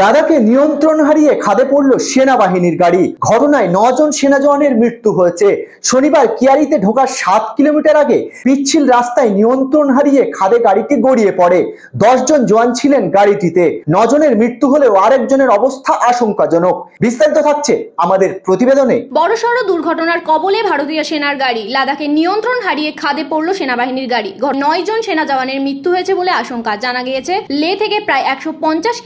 লাদাখে নিয়ন্ত্রণ হারিয়ে খাদে পড়ল সেনাবাহিনীর গাড়ি ঘটনায় নজন সেনা জওয়ানের মৃত্যু হয়েছে শনিবার কিয়ারিতে ঢোকার সাত কিলোমিটার আগে পিচ্ছিল রাস্তায় নিয়ন্ত্রণ হারিয়ে খাদে গাড়িটি গড়িয়ে পড়ে দশজন জওয়ান ছিলেন গাড়িটিতে নজনের মৃত্যু হলেও আরেকজনের অবস্থা আশঙ্কাজনক বিস্তারিত থাকছে আমাদের প্রতিবেদনে বড়সড় দুর্ঘটনার কবলে ভারতীয় সেনার গাড়ি লাদাখে নিয়ন্ত্রণ হারিয়ে খাদে পড়ল সেনাবাহিনীর গাড়ি নয় জন সেনা জওয়ানের মৃত্যু হয়েছে বলে আশঙ্কা জানা গিয়েছে লে থেকে প্রায় একশো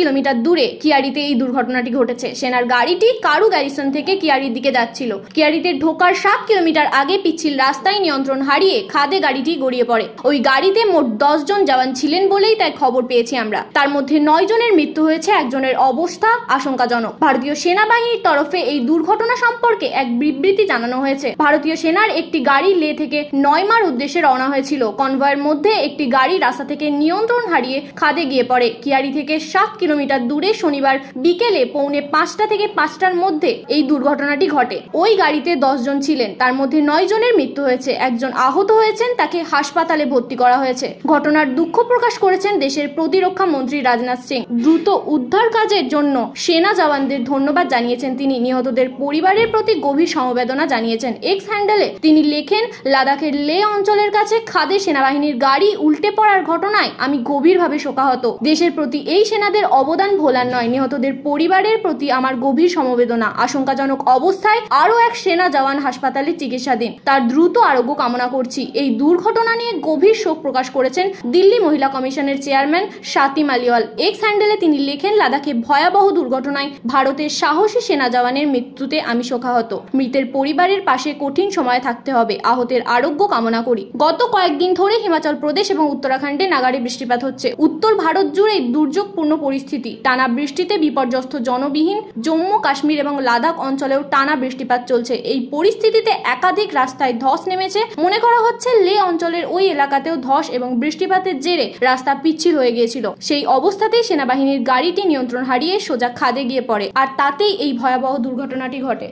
কিলোমিটার দূরে কিয়ারিতে এই দুর্ঘটনাটি ঘটেছে সেনার গাড়িটি কারু গ্যারিসন থেকে কিয়ারির দিকে যাচ্ছিল কিয়ারিতে ঢোকার সাত কিলোমিটার আগে পিচ্ছিল রাস্তায় নিয়ন্ত্রণ হারিয়ে খাদে গাড়িটি গড়িয়ে পড়ে ওই গাড়িতে মোট দশজন জওয়ান ছিলেন বলেই তাই খবর পেয়েছি আমরা তার মধ্যে নয় জনের মৃত্যু হয়েছে একজনের অবস্থা আশঙ্কাজনক ভারতীয় সেনাবাহিনীর তরফে এই দুর্ঘটনা সম্পর্কে এক বিবৃতি জানানো হয়েছে ভারতীয় সেনার একটি গাড়ি লে থেকে নয়মার উদ্দেশ্যে রওনা হয়েছিল কনভয়ের মধ্যে একটি গাড়ি রাস্তা থেকে নিয়ন্ত্রণ হারিয়ে খাদে গিয়ে পড়ে কিয়ারি থেকে সাত কিলোমিটার দূরে শনিবার বিকেলে পৌনে পাঁচটা থেকে পাঁচটার মধ্যে এই দুর্ঘটনাটি ঘটে ওই গাড়িতে দশজন ছিলেন তার মধ্যে নয় জনের মৃত্যু হয়েছে একজন আহত হয়েছেন তাকে হাসপাতালে ভর্তি করা হয়েছে ঘটনার দুঃখ প্রকাশ করেছেন দেশের প্রতিরক্ষা মন্ত্রী রাজনাথ সিং দ্রুত উদ্ধার কাজের জন্য সেনা জওয়ানদের ধন্যবাদ জানিয়েছেন তিনি নিহতদের পরিবারের প্রতি গভীর সমবেদনা জানিয়েছেন এক্স হ্যান্ডেলে তিনি লেখেন লাদাখের লে অঞ্চলের কাছে খাদে সেনাবাহিনীর গাড়ি উল্টে পড়ার ঘটনায় আমি গভীরভাবে শোকাহত দেশের প্রতি এই সেনাদের অবদান ভোলা পরিবার নয় নিহতদের পরিবারের প্রতি আমার গভীর সমবেদনা আশঙ্কাজনক অবস্থায় আরও এক সেনা জওয়ান হাসপাতালে চিকিৎসাধীন তার দ্রুত আরোগ্য কামনা করছি এই দুর্ঘটনা নিয়ে গভীর শোক প্রকাশ করেছেন দিল্লি মহিলা কমিশনের চেয়ারম্যান সাতিম আলিওয়াল এক্স হ্যান্ডেলে তিনি লেখেন লাদাখে ভয়াবহ দুর্ঘটনায় ভারতের সাহসী সেনা জওয়ানের মৃত্যুতে আমি শোকাহত মৃতের পরিবারের পাশে কঠিন সময় থাকতে হবে আহতের আরোগ্য কামনা করি গত কয়েকদিন ধরে হিমাচল প্রদেশ এবং উত্তরাখণ্ডে নাগারে বৃষ্টিপাত হচ্ছে উত্তর ভারত জুড়ে দুর্যোগপূর্ণ পরিস্থিতি টানা বৃষ্টিতে বিপর্যস্ত জনবিহীন জম্মু কাশ্মীর এবং লাদাখ অঞ্চলেও টানা বৃষ্টিপাত চলছে এই পরিস্থিতিতে একাধিক রাস্তায় ধস নেমেছে মনে করা হচ্ছে লে অঞ্চলের ওই এলাকাতেও ধস এবং বৃষ্টিপাতের জেরে রাস্তা পিচ্ছিল হয়ে গিয়েছিল সেই অবস্থাতেই সেনাবাহিনীর গাড়িটি নিয়ন্ত্রণ হারিয়ে সোজা খাদে গিয়ে পড়ে আর তাতেই এই ভয়াবহ দুর্ঘটনাটি ঘটে